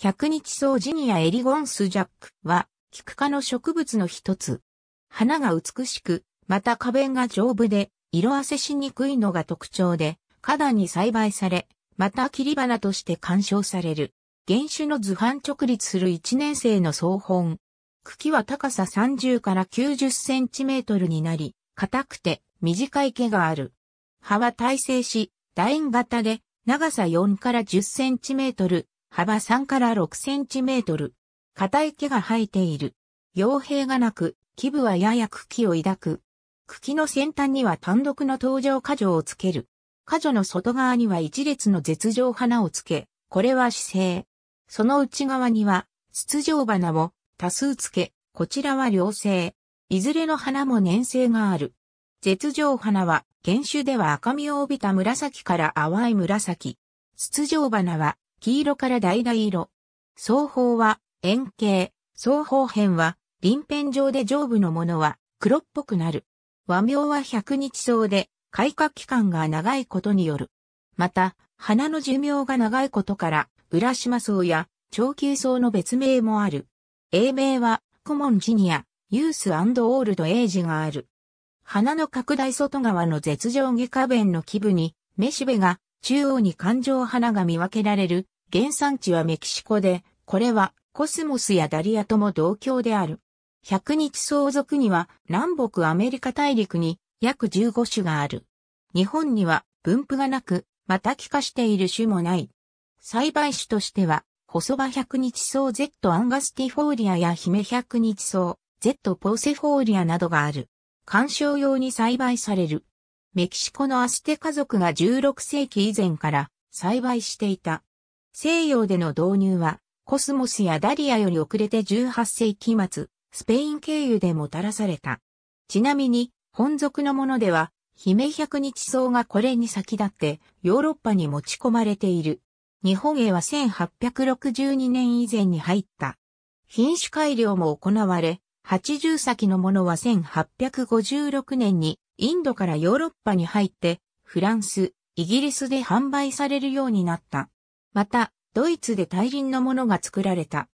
百日草ジニアエリゴンスジャックは、キク科の植物の一つ。花が美しく、また花弁が丈夫で、色あせしにくいのが特徴で、花壇に栽培され、また切り花として鑑賞される。原種の図版直立する一年生の草本。茎は高さ30から90センチメートルになり、硬くて短い毛がある。葉は耐性し、楕円型で、長さ4から10センチメートル、幅3から6センチメートル。硬い毛が生えている。傭兵がなく、基部はやや茎を抱く。茎の先端には単独の登場果状をつける。果状の外側には一列の絶状花をつけ、これは姿勢。その内側には、筒状花を多数つけ、こちらは良性。いずれの花も粘性がある。絶状花は、原種では赤みを帯びた紫から淡い紫。筒状花は黄色から橙色。双方は円形、双方辺は臨辺状で上部のものは黒っぽくなる。和名は百日草で開花期間が長いことによる。また、花の寿命が長いことから、浦島草や長級草の別名もある。英名は、コモンジニア、ユースオールドエイジがある。花の拡大外側の絶上下花弁の基部に、めしべが中央に環状花が見分けられる、原産地はメキシコで、これはコスモスやダリアとも同郷である。百日相続には南北アメリカ大陸に約15種がある。日本には分布がなく、また帰化している種もない。栽培種としては、細葉百日草 Z アンガスティフォーリアや姫百日草 Z ポーセフォーリアなどがある。観賞用に栽培される。メキシコのアステ家族が16世紀以前から栽培していた。西洋での導入は、コスモスやダリアより遅れて18世紀末、スペイン経由でもたらされた。ちなみに、本属のものでは、姫百日草がこれに先立ってヨーロッパに持ち込まれている。日本へは1862年以前に入った。品種改良も行われ、80先のものは1856年にインドからヨーロッパに入って、フランス、イギリスで販売されるようになった。また、ドイツで大輪のものが作られた。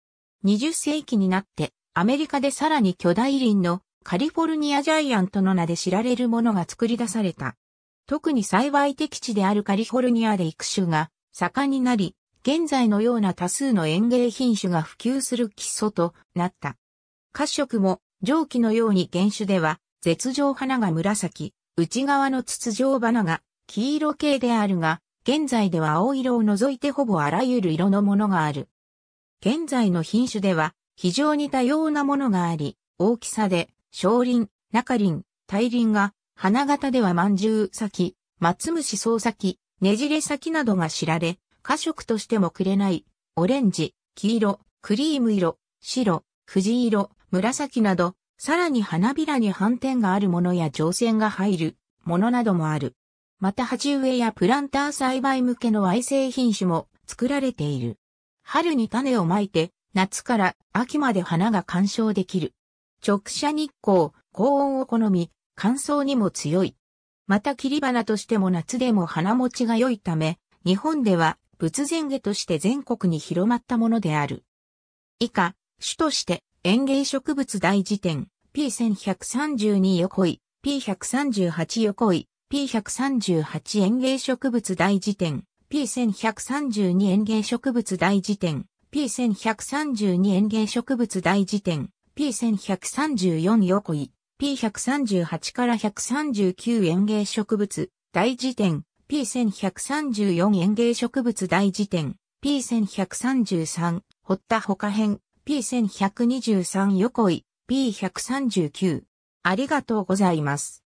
20世紀になって、アメリカでさらに巨大輪のカリフォルニアジャイアントの名で知られるものが作り出された。特に栽培適地であるカリフォルニアで育種が盛んになり、現在のような多数の園芸品種が普及する基礎となった。褐色も蒸気のように原種では絶状花が紫、内側の筒状花が黄色系であるが、現在では青色を除いてほぼあらゆる色のものがある。現在の品種では非常に多様なものがあり、大きさで小林、中林、大輪が、花形では万獣先、松虫草先、ねじれ先などが知られ、花色としてもくれない、オレンジ、黄色、クリーム色、白、藤色、紫など、さらに花びらに斑点があるものや乗船が入るものなどもある。また鉢植えやプランター栽培向けの愛生品種も作られている。春に種をまいて、夏から秋まで花が干渉できる。直射日光、高温を好み、乾燥にも強い。また切り花としても夏でも花持ちが良いため、日本では仏前下として全国に広まったものである。以下、主として園芸植物大辞典。P1132 横井、P138 横井、P138 園芸植物大辞典、P1132 園芸植物大辞典、P1132 園芸植物大辞典、P1134 横井、P138 から139園芸植物大辞典、P1134 園芸植物大辞典、P1133 掘堀田他編、P1123 横井、P139。ありがとうございます。